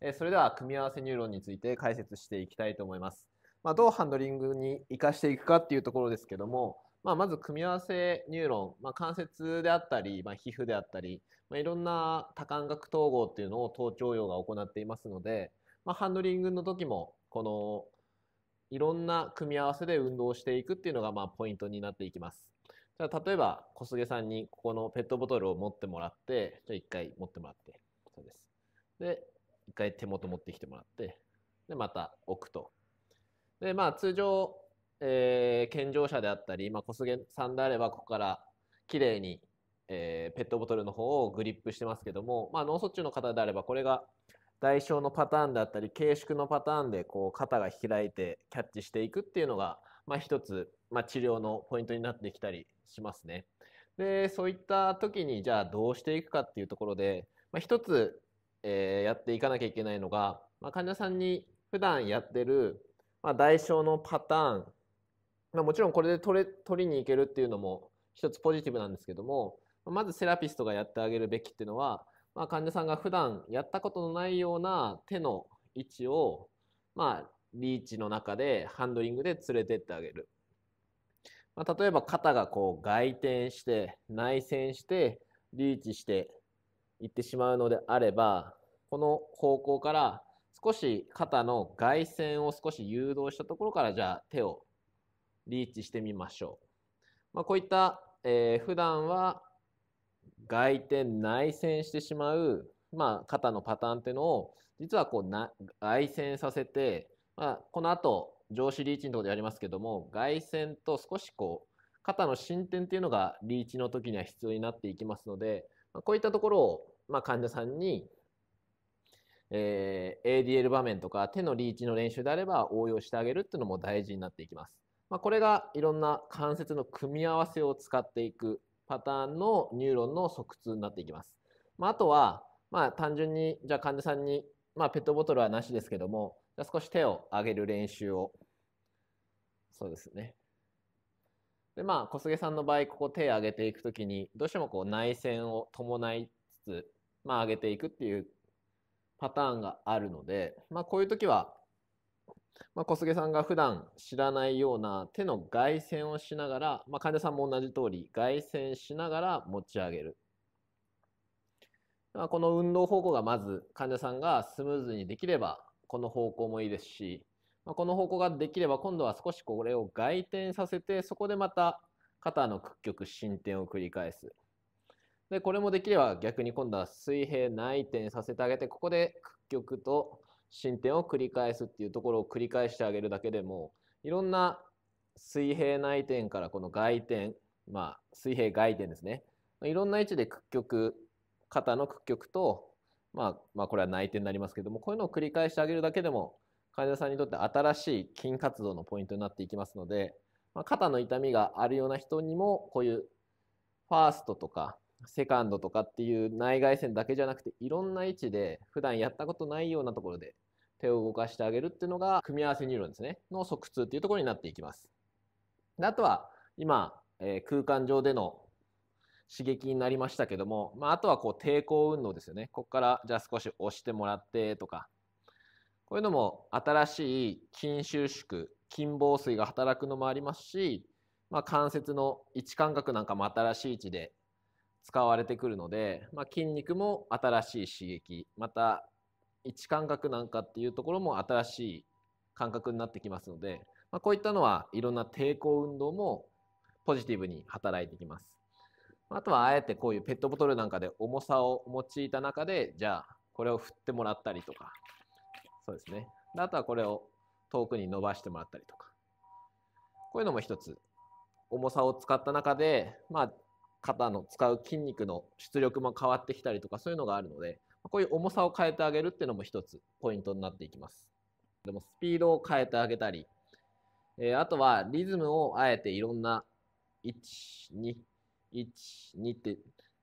えそれでは組み合わせニューロンについて解説していきたいと思います。まあ、どうハンドリングに活かしていくかっていうところですけども、まあ、まず組み合わせニューロン、まあ、関節であったり、ま皮膚であったり、まいろんな多感覚統合っていうのを頭頂葉が行っていますので、まハンドリングの時もこのいろんな組み合わせで運動していくっていうのがまあポイントになっていきます。じゃあ例えば小菅さんにここのペットボトルを持ってもらってじゃあ1回持ってもらってそうです。で一回手元持ってきてもらって、で、また置くと。で、まあ通常、えー、健常者であったり、まあ、小菅さんであれば、ここから綺麗に、えー、ペットボトルの方をグリップしてますけども、まあ、脳卒中の方であれば、これが代償のパターンであったり、軽縮のパターンで、こう、肩が開いてキャッチしていくっていうのが、まあ、一つ、まあ、治療のポイントになってきたりしますね。で、そういった時に、じゃあどうしていくかっていうところで、まあ、一つ、えー、やっていかなきゃいけないのが、まあ、患者さんに普段やってる、まあ、代償のパターン、まあ、もちろんこれで取れ取りに行けるっていうのも一つポジティブなんですけどもまずセラピストがやってあげるべきっていうのは、まあ、患者さんが普段やったことのないような手の位置を、まあ、リーチの中でハンドリングで連れてってあげる。まあ、例えば肩がこう外転して内旋してリーチして行ってしまうのであれば、この方向から少し肩の外旋を少し誘導したところからじゃあ手をリーチしてみましょう。まあ、こういった、えー、普段は外転内旋してしまう、まあ、肩のパターンっていうのを実はこうな外旋させて、まあ、この後上肢リーチのところでやりますけども外旋と少しこう肩の伸展っていうのがリーチの時には必要になっていきますのでこういったところを、まあ、患者さんに、えー、ADL 場面とか手のリーチの練習であれば応用してあげるっていうのも大事になっていきます。まあ、これがいろんな関節の組み合わせを使っていくパターンのニューロンの側痛になっていきます。まあ、あとは、まあ、単純にじゃあ患者さんに、まあ、ペットボトルはなしですけどもじゃ少し手を上げる練習をそうですねでまあ小菅さんの場合ここ手を挙げていくときにどうしてもこう内戦を伴いつつ、まあ、上げていくっていうパターンがあるので、まあ、こういう時は、まあ、小菅さんが普段知らないような手の外旋をしながら、まあ、患者さんも同じ通り外旋しながら持ち上げる。まあ、この運動方向がまず患者さんがスムーズにできればこの方向もいいですしまあ、この方向ができれば今度は少しこれを外転させてそこでまた肩の屈曲進展を繰り返す。でこれもできれば逆に今度は水平内転させてあげてここで屈曲と進展を繰り返すっていうところを繰り返してあげるだけでもいろんな水平内転からこの外転まあ水平外転ですねいろんな位置で屈曲肩の屈曲と、まあ、まあこれは内転になりますけどもこういうのを繰り返してあげるだけでも患者さんにとって新しい筋活動のポイントになっていきますので、まあ、肩の痛みがあるような人にもこういうファーストとかセカンドとかっていう内外線だけじゃなくていろんな位置で普段やったことないようなところで手を動かしてあげるっていうのが組み合わせニューロンですねの側痛っていうところになっていきます。であとは今、えー、空間上での刺激になりましたけども、まあ、あとはこう抵抗運動ですよね。ここからじゃあ少し押してもらってとか、こういうのも新しい筋収縮筋房水が働くのもありますし、まあ、関節の位置感覚なんかも新しい位置で使われてくるので、まあ、筋肉も新しい刺激また位置感覚なんかっていうところも新しい感覚になってきますので、まあ、こういったのはいろんな抵抗運動もポジティブに働いてきます。あとはあえてこういうペットボトルなんかで重さを用いた中でじゃあこれを振ってもらったりとかそうですね。あとはこれを遠くに伸ばしてもらったりとか。こういうのも一つ、重さを使った中で、まあ、肩の使う筋肉の出力も変わってきたりとか、そういうのがあるので、こういう重さを変えてあげるっていうのも一つポイントになっていきます。でもスピードを変えてあげたり、えー、あとはリズムをあえていろんな1、2、1、2って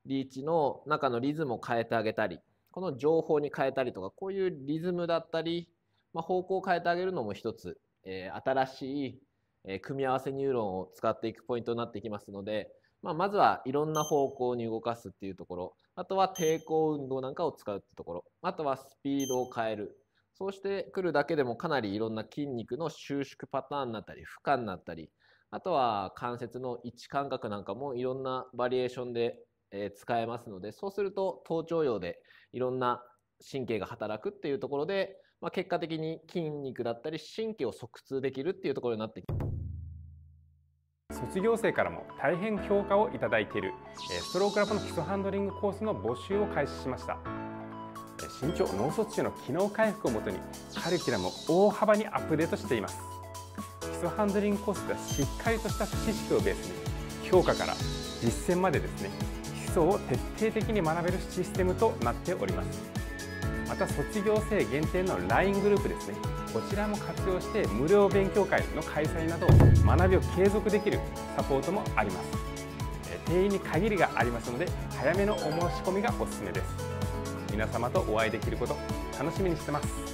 リーチの中のリズムを変えてあげたり、この情報に変えたりとか、こういうリズムだったり、まあ、方向を変えてあげるのも一つ、えー、新しい、え組み合わせニューロンを使っていくポイントになってきますので、まあ、まずはいろんな方向に動かすっていうところ、あとは抵抗運動なんかを使うってところ、あとはスピードを変える。そうしてくるだけでもかなりいろんな筋肉の収縮パターンになったり、負荷になったり、あとは関節の位置感覚なんかもいろんなバリエーションでえ使えますので、そうすると頭頂葉でいろんな神経が働くっていうところで、まあ、結果的に筋肉だったり神経を即通できるっていうところになってきます。卒業生からも大変評価をいただいているストロークラボの基礎ハンドリングコースの募集を開始しました身長脳卒中の機能回復をもとにカリキュラムを大幅にアップデートしています基礎ハンドリングコースではしっかりとした知識をベースに評価から実践までですね礎を徹底的に学べるシステムとなっておりますまた卒業生限定の LINE グループですねこちらも活用して無料勉強会の開催など学びを継続できるサポートもあります定員に限りがありますので早めのお申し込みがおすすめです皆様とお会いできること楽しみにしてます